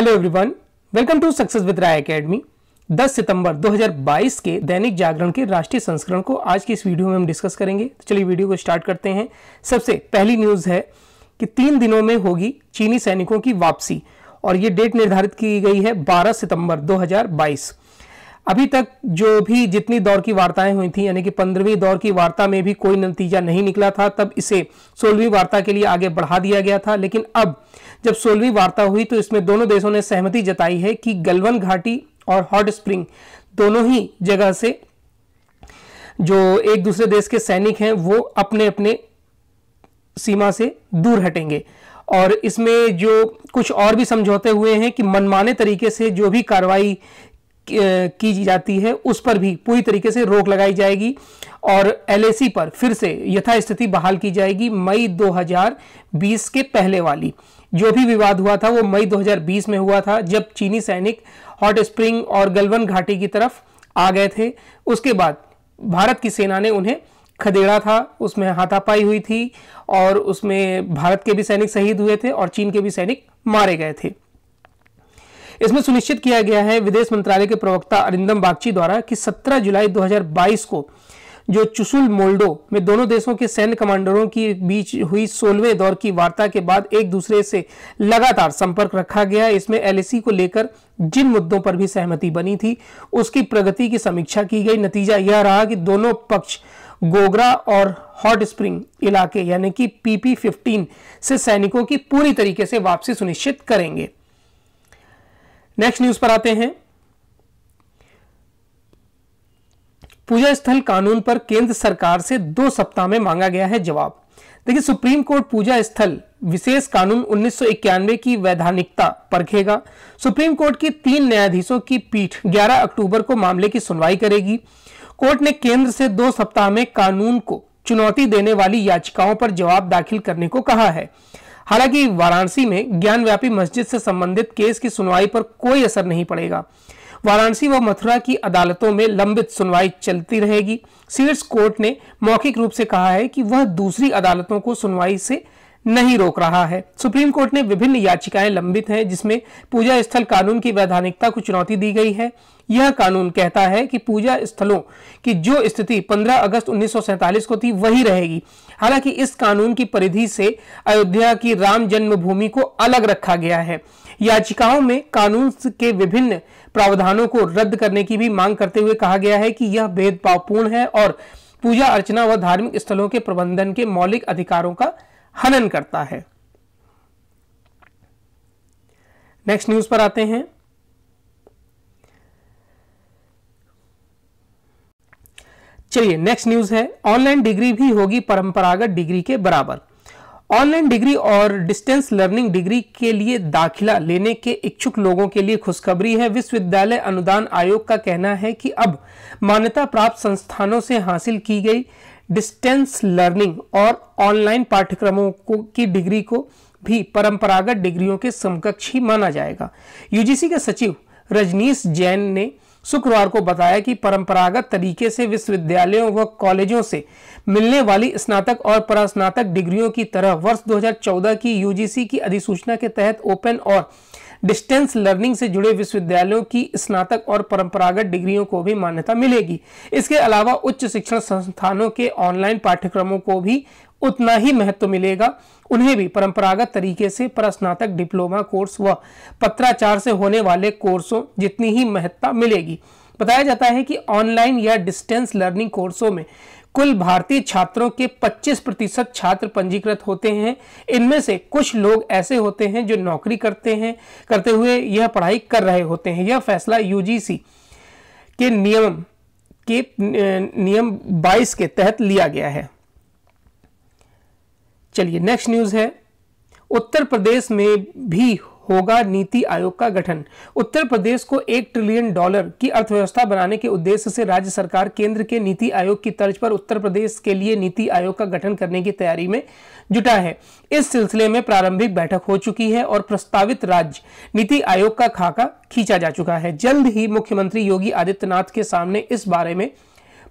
hello everyone welcome to success with Rai academy 10 सितंबर 2022 के दैनिक जागरण के राष्ट्रीय संस्करण को आज की इस वीडियो में हम डिस्कस करेंगे तो चलिए वीडियो को स्टार्ट करते हैं सबसे पहली न्यूज़ है कि तीन दिनों में होगी चीनी सैनिकों की वापसी और ये डेट निर्धारित की गई है 12 सितंबर 2022 अभी तक जो भी जितनी दौर की वार्ताएं हुई थी यानी कि पंद्रहवीं दौर की वार्ता में भी कोई नतीजा नहीं निकला था तब इसे सोलहवीं वार्ता के लिए आगे बढ़ा दिया गया था लेकिन अब जब सोलहवीं वार्ता हुई तो इसमें दोनों देशों ने सहमति जताई है कि गलवन घाटी और हॉट स्प्रिंग दोनों ही जगह से जो एक दूसरे देश के सैनिक हैं वो अपने अपने सीमा से दूर हटेंगे और इसमें जो कुछ और भी समझौते हुए हैं कि मनमाने तरीके से जो भी कार्रवाई की जाती है उस पर भी पूरी तरीके से रोक लगाई जाएगी और एलएसी पर फिर से यथास्थिति बहाल की जाएगी मई 2020 के पहले वाली जो भी विवाद हुआ था वो मई 2020 में हुआ था जब चीनी सैनिक हॉट स्प्रिंग और गलवन घाटी की तरफ आ गए थे उसके बाद भारत की सेना ने उन्हें खदेड़ा था उसमें हाथापाई हुई थी और उसमें भारत के भी सैनिक शहीद हुए थे और चीन के भी सैनिक मारे गए थे इसमें सुनिश्चित किया गया है विदेश मंत्रालय के प्रवक्ता अरिंदम बागची द्वारा कि 17 जुलाई 2022 को जो चुसुल मोल्डो में दोनों देशों के सैन्य कमांडरों के बीच हुई सोलहवें दौर की वार्ता के बाद एक दूसरे से लगातार संपर्क रखा गया इसमें एलएसी को लेकर जिन मुद्दों पर भी सहमति बनी थी उसकी प्रगति की समीक्षा की गई नतीजा यह रहा कि दोनों पक्ष गोगरा और हॉट स्प्रिंग इलाके यानी कि पीपी फिफ्टीन से सैनिकों की पूरी तरीके से वापसी सुनिश्चित करेंगे नेक्स्ट न्यूज पर आते हैं पूजा स्थल कानून पर केंद्र सरकार से दो सप्ताह में मांगा गया है जवाब देखिए सुप्रीम कोर्ट पूजा स्थल विशेष कानून उन्नीस की वैधानिकता परखेगा सुप्रीम कोर्ट की तीन न्यायाधीशों की पीठ 11 अक्टूबर को मामले की सुनवाई करेगी कोर्ट ने केंद्र से दो सप्ताह में कानून को चुनौती देने वाली याचिकाओं पर जवाब दाखिल करने को कहा है हालांकि वाराणसी में ज्ञानव्यापी मस्जिद से संबंधित केस की सुनवाई पर कोई असर नहीं पड़ेगा वाराणसी व मथुरा की अदालतों में लंबित सुनवाई चलती रहेगी सीरियस कोर्ट ने मौखिक रूप से कहा है कि वह दूसरी अदालतों को सुनवाई से नहीं रोक रहा है सुप्रीम कोर्ट ने विभिन्न याचिकाएं लंबित हैं जिसमें पूजा स्थल कानून की वैधानिकता को चुनौती दी गई है यह कानून कहता है कि पूजा स्थलों की जो स्थिति 15 अगस्त उन्नीस को थी वही रहेगी हालांकि इस कानून की परिधि से अयोध्या की राम जन्मभूमि को अलग रखा गया है याचिकाओं में कानून के विभिन्न प्रावधानों को रद्द करने की भी मांग करते हुए कहा गया है कि यह भेदभावपूर्ण है और पूजा अर्चना व धार्मिक स्थलों के प्रबंधन के मौलिक अधिकारों का हनन करता है नेक्स्ट न्यूज पर आते हैं चलिए नेक्स्ट न्यूज है ऑनलाइन डिग्री भी होगी परंपरागत डिग्री के बराबर ऑनलाइन डिग्री और डिस्टेंस लर्निंग डिग्री के लिए दाखिला लेने के इच्छुक लोगों के लिए खुशखबरी है विश्वविद्यालय अनुदान आयोग का कहना है कि अब मान्यता प्राप्त संस्थानों से हासिल की गई डिस्टेंस लर्निंग और ऑनलाइन पाठ्यक्रमों को की डिग्री को भी परंपरागत डिग्रियों के समकक्ष ही माना जाएगा यूजीसी के सचिव रजनीश जैन ने शुक्रवार को बताया कि परंपरागत तरीके से विश्वविद्यालयों व कॉलेजों से मिलने वाली स्नातक और परास्नातक डिग्रियों की तरह वर्ष 2014 की यूजीसी की अधिसूचना के तहत ओपन और डिस्टेंस लर्निंग से जुड़े विश्वविद्यालयों की स्नातक और परंपरागत डिग्रियों को भी मान्यता मिलेगी इसके अलावा उच्च शिक्षण संस्थानों के ऑनलाइन पाठ्यक्रमों को भी उतना ही महत्व मिलेगा उन्हें भी परंपरागत तरीके से परस्नातक डिप्लोमा कोर्स व पत्राचार से होने वाले कोर्सों जितनी ही महत्ता मिलेगी बताया जाता है कि ऑनलाइन या डिस्टेंस लर्निंग कोर्सों में कुल भारतीय छात्रों के 25 प्रतिशत छात्र पंजीकृत होते हैं इनमें से कुछ लोग ऐसे होते हैं जो नौकरी करते हैं करते हुए यह पढ़ाई कर रहे होते हैं यह फैसला यूजीसी के नियम के नियम 22 के तहत लिया गया है चलिए नेक्स्ट न्यूज है उत्तर प्रदेश में भी होगा नीति आयोग का गठन उत्तर प्रदेश को एक ट्रिलियन डॉलर की अर्थव्यवस्था बनाने के उद्देश्य से राज्य सरकार केंद्र के नीति आयोग की तर्ज पर उत्तर प्रदेश के लिए नीति आयोग का गठन करने की तैयारी में जुटा है इस सिलसिले में प्रारंभिक बैठक हो चुकी है और प्रस्तावित राज्य नीति आयोग का खाका खींचा जा चुका है जल्द ही मुख्यमंत्री योगी आदित्यनाथ के सामने इस बारे में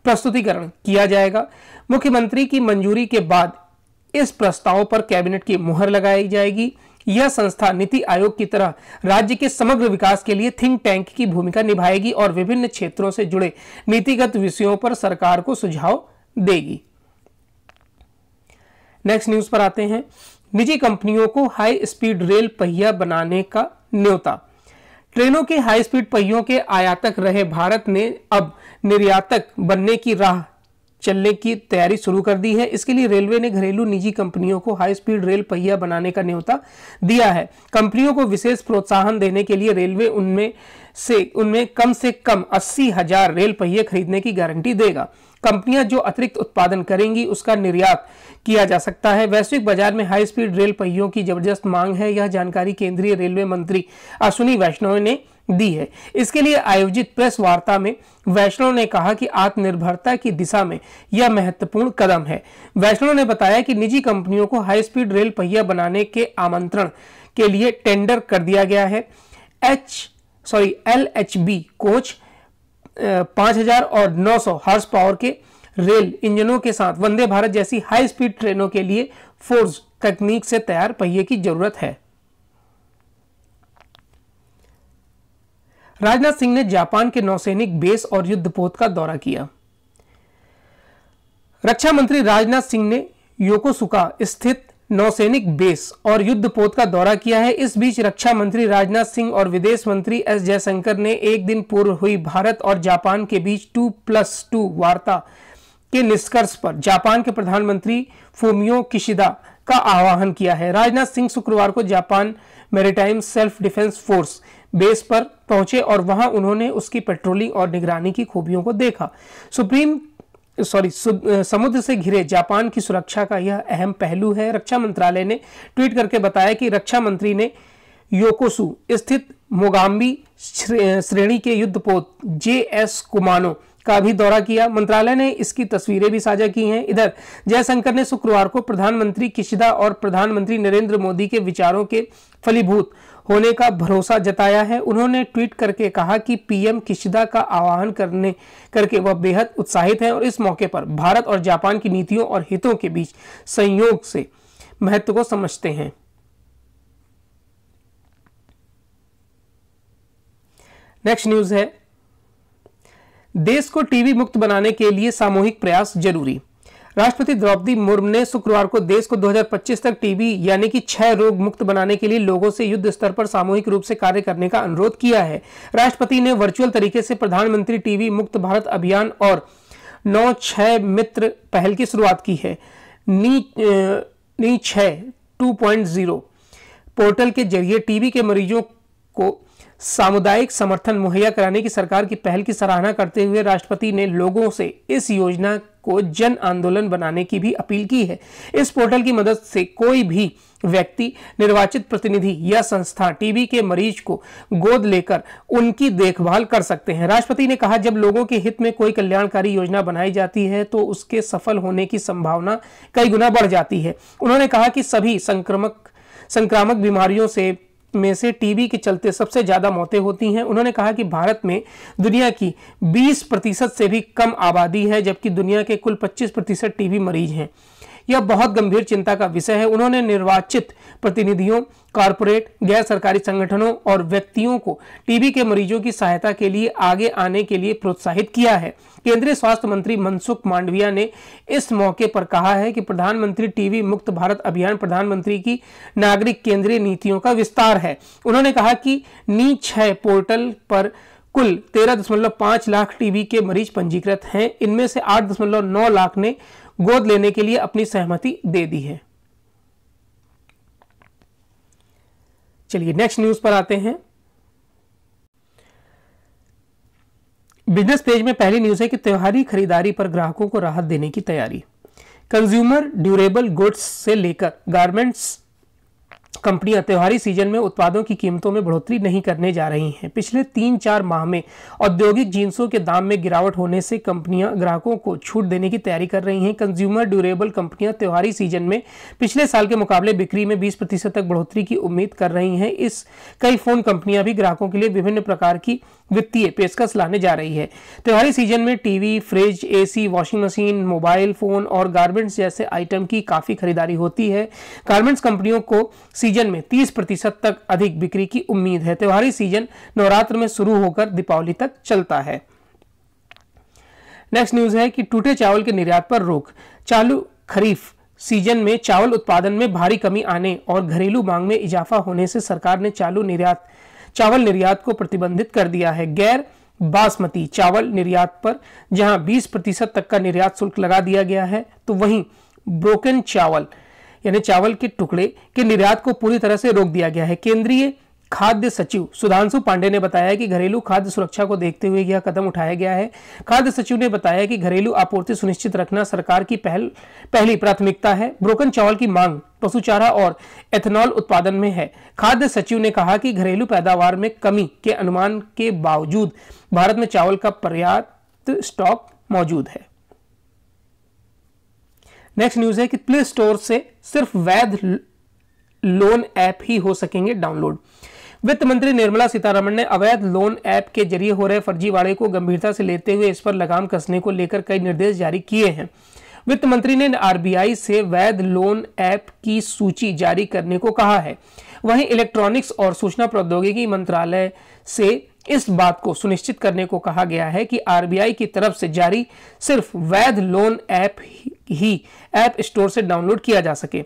प्रस्तुतिकरण किया जाएगा मुख्यमंत्री की मंजूरी के बाद इस प्रस्ताव पर कैबिनेट की मुहर लगाई जाएगी यह संस्था नीति आयोग की तरह राज्य के समग्र विकास के लिए थिंक टैंक की भूमिका निभाएगी और विभिन्न क्षेत्रों से जुड़े नीतिगत विषयों पर सरकार को सुझाव देगी नेक्स्ट न्यूज पर आते हैं निजी कंपनियों को हाई स्पीड रेल पहिया बनाने का न्योता ट्रेनों के हाई स्पीड पहियों के आयातक रहे भारत ने अब निर्यातक बनने की राह चलने की तैयारी शुरू कर दी है इसके लिए रेलवे ने घरेलू निजी कंपनियों को हाई स्पीड रेल पहिया बनाने का न्योता दिया है कंपनियों को विशेष प्रोत्साहन देने के लिए रेलवे उनमें से उनमें कम से कम अस्सी हजार रेल पहिए खरीदने की गारंटी देगा कंपनियां जो अतिरिक्त उत्पादन करेंगी उसका निर्यात किया जा सकता है वैश्विक बाजार में हाई स्पीड रेल पहियों की जबरदस्त मांग है यह जानकारी केंद्रीय रेलवे मंत्री अश्विनी वैष्णव ने दी है इसके लिए आयोजित प्रेस वार्ता में वैष्णव ने कहा कि आत्मनिर्भरता की दिशा में यह महत्वपूर्ण कदम है वैष्णव ने बताया कि निजी कंपनियों को हाई स्पीड रेल पहिया बनाने के आमंत्रण के लिए टेंडर कर दिया गया है H sorry L H B coach पांच हजार और नौ सौ हॉर्स पावर के रेल इंजनों के साथ वंदे भारत जैसी हाई स्पीड ट्रेनों के लिए फोर्स तकनीक से तैयार पहिए की जरूरत है राजनाथ सिंह ने जापान के नौसैनिक बेस और युद्धपोत का दौरा किया रक्षा मंत्री राजनाथ सिंह ने योकोसुका स्थित नौसैनिक बेस और पोत का दौरा किया है इस बीच रक्षा मंत्री राजनाथ सिंह और विदेश मंत्री एस जयशंकर ने एक दिन पूर्व हुई भारत और जापान के बीच टू प्लस टू वार्ता के निष्कर्ष पर जापान के प्रधानमंत्री फोमियो किशिदा का आह्वान किया है राजनाथ सिंह शुक्रवार को Japan maritime self defence force base पर पहुंचे और वहां उन्होंने उसकी पेट्रोलिंग और निगरानी की खूबियों को देखा सुप्रीम सॉरी समुद्र से घिरे जापान की सुरक्षा का यह अहम पहलू है रक्षा मंत्रालय ने ट्वीट करके बताया कि रक्षा मंत्री ने योकोसु स्थित मोगाम्बी श्रेणी के युद्धपोत जे एस कुमानो का भी दौरा किया मंत्रालय ने इसकी तस्वीरें भी साझा की हैं इधर जयशंकर ने शुक्रवार को प्रधानमंत्री किशिदा और प्रधानमंत्री नरेंद्र मोदी के विचारों के फलीभूत होने का भरोसा जताया है उन्होंने ट्वीट करके कहा कि पीएम किशिदा का आह्वान करने करके वह बेहद उत्साहित हैं और इस मौके पर भारत और जापान की नीतियों और हितों के बीच संयोग से महत्व को समझते हैं नेक्स्ट न्यूज है देश को टीबी मुक्त बनाने के लिए सामूहिक प्रयास जरूरी राष्ट्रपति द्रौपदी मुर्मू ने शुक्रवार को देश को 2025 तक टीबी यानी कि छह रोग मुक्त बनाने के लिए लोगों से युद्ध स्तर पर सामूहिक रूप से कार्य करने का अनुरोध किया है राष्ट्रपति ने वर्चुअल तरीके से प्रधानमंत्री टीबी मुक्त भारत अभियान और नौ छह मित्र पहल की शुरुआत की है नी नी पॉइंट टू पोर्टल के जरिए टीबी के मरीजों को सामुदायिक समर्थन मुहैया कराने की सरकार की पहल की सराहना करते हुए राष्ट्रपति ने लोगों से इस योजना को जन आंदोलन बनाने की भी अपील की है इस पोर्टल की मदद से कोई भी व्यक्ति निर्वाचित प्रतिनिधि या संस्था टीबी के मरीज को गोद लेकर उनकी देखभाल कर सकते हैं राष्ट्रपति ने कहा जब लोगों के हित में कोई कल्याणकारी योजना बनाई जाती है तो उसके सफल होने की संभावना कई गुना बढ़ जाती है उन्होंने कहा कि सभी संक्रमक संक्रामक बीमारियों से में से टीबी के चलते सबसे ज़्यादा मौतें होती हैं उन्होंने कहा कि भारत में दुनिया की 20 प्रतिशत से भी कम आबादी है जबकि दुनिया के कुल 25 प्रतिशत टीबी मरीज हैं यह बहुत गंभीर चिंता का विषय है उन्होंने निर्वाचित प्रतिनिधियों कारपोरेट गैर सरकारी संगठनों और व्यक्तियों को टीबी के मरीजों की सहायता के लिए आगे आने के लिए प्रोत्साहित किया है केंद्रीय स्वास्थ्य मंत्री मनसुख मांडविया ने इस मौके पर कहा है कि प्रधानमंत्री टीबी मुक्त भारत अभियान प्रधानमंत्री की नागरिक केंद्रीय नीतियों का विस्तार है उन्होंने कहा कि नी छह पोर्टल पर कुल 13.5 लाख टीबी के मरीज पंजीकृत हैं इनमें से 8.9 लाख ने गोद लेने के लिए अपनी सहमति दे दी है चलिए नेक्स्ट न्यूज पर आते हैं बिजनेस पेज में पहली न्यूज है कि त्योहारी खरीदारी पर ग्राहकों को राहत देने की तैयारी कंज्यूमर ड्यूरेबल गुड्स से लेकर गारमेंट्स कंपनियां त्योहारी सीजन में उत्पादों की कीमतों में बढ़ोतरी नहीं करने जा रही हैं पिछले तीन चार माह में औद्योगिक जींसों के दाम में गिरावट होने से कंपनियां ग्राहकों को छूट देने की तैयारी कर रही हैं कंज्यूमर ड्यूरेबल कंपनियां त्योहारी सीजन में पिछले साल के मुकाबले बिक्री में बीस प्रतिशत तक बढ़ोतरी की उम्मीद कर रही हैं इस कई फ़ोन कंपनियाँ भी ग्राहकों के लिए विभिन्न प्रकार की वित्तीय पेशकश लाने जा रही है त्योहारी सीजन में TV fridge AC washing machine mobile phone और गारमेंट्स जैसे आइटम की काफ़ी खरीदारी होती है गारमेंट्स कंपनियों को सीजन में 30 प्रतिशत तक अधिक बिक्री की उम्मीद है त्योहारी सीजन नवरात्र में शुरू होकर दीपावली तक चलता है नेक्स्ट न्यूज़ है कि टूटे चावल के निर्यात पर रोक चालू खरीफ सीजन में चावल उत्पादन में भारी कमी आने और घरेलू मांग में इजाफा होने से सरकार ने चालू निर्यात चावल निर्यात को प्रतिबंधित कर दिया है गैर बासमती चावल निर्यात पर जहां 20 प्रतिशत तक का निर्यात शुल्क लगा दिया गया है तो वहीं ब्रोकन चावल यानी चावल के टुकड़े के निर्यात को पूरी तरह से रोक दिया गया है केंद्रीय खाद्य सचिव सुधांशु पांडे ने बताया कि घरेलू खाद्य सुरक्षा को देखते हुए यह कदम उठाया गया है खाद्य सचिव ने बताया कि घरेलू आपूर्ति सुनिश्चित रखना सरकार की पहल पहली प्राथमिकता है ब्रोकन चावल की मांग पशु चारा और एथेनॉल उत्पादन में है खाद्य सचिव ने कहा कि घरेलू पैदावार में कमी के अनुमान के बावजूद भारत में चावल का पर्याप्त स्टॉक मौजूद है नेक्स्ट न्यूज है कि प्ले स्टोर से सिर्फ वैध लोन ऐप ही हो सकेंगे डाउनलोड वित्त मंत्री निर्मला सीतारमण ने अवैध लोन ऐप के जरिए हो रहे फर्जीवाड़े को गंभीरता से लेते हुए इस पर लगाम कसने को लेकर कई निर्देश जारी किए हैं वित्त मंत्री ने आरबीआई से वैध लोन ऐप की सूची जारी करने को कहा है वहीं इलेक्ट्रॉनिक्स और सूचना प्रौद्योगिकी मंत्रालय से इस बात को सुनिश्चित करने को कहा गया है कि आरबीआई की तरफ से जारी सिर्फ वैध लोन ऐप ही ऐप स्टोर से डाउनलोड किया जा सके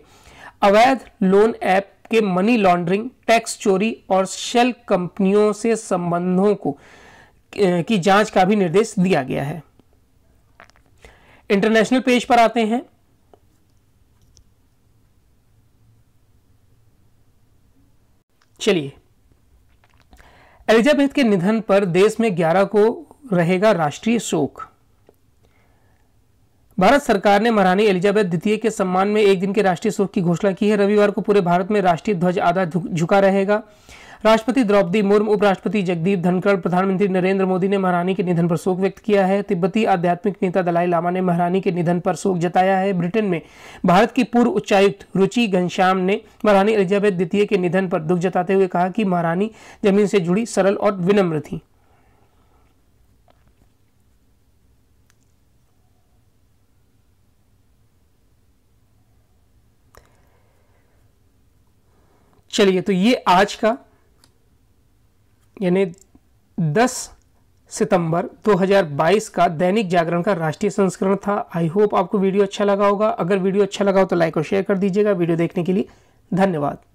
अवैध लोन ऐप के मनी लॉन्ड्रिंग टैक्स चोरी और शेल कंपनियों से संबंधों को की जांच का भी निर्देश दिया गया है इंटरनेशनल पेज पर आते हैं चलिए एलिजाबेथ के निधन पर देश में 11 को रहेगा राष्ट्रीय शोक भारत सरकार ने महारानी एलिजाबेथ द्वितीय के सम्मान में एक दिन के राष्ट्रीय शोक की घोषणा की है रविवार को पूरे भारत में राष्ट्रीय ध्वज आधा झुका रहेगा राष्ट्रपति द्रौपदी मुर्मू उपराष्ट्रपति जगदीप धनखड़ प्रधानमंत्री नरेंद्र मोदी ने महारानी के निधन पर शोक व्यक्त किया है तिब्बती आध्यात्मिक नेता दलाई लामा ने महारानी के निधन पर शोक जताया है ब्रिटेन में भारत की पूर्व उच्चायुक्त रुचि घनश्याम ने महारानी एलिजाबेथ द्वितीय के निधन पर दुख जताते हुए कहा कि महारानी जमीन से जुड़ी सरल और विनम्र थी चलिए तो ये आज का यानी 10 सितंबर 2022 का दैनिक जागरण का राष्ट्रीय संस्करण था आई होप आपको वीडियो अच्छा लगा होगा अगर वीडियो अच्छा लगा हो तो लाइक और शेयर कर दीजिएगा वीडियो देखने के लिए धन्यवाद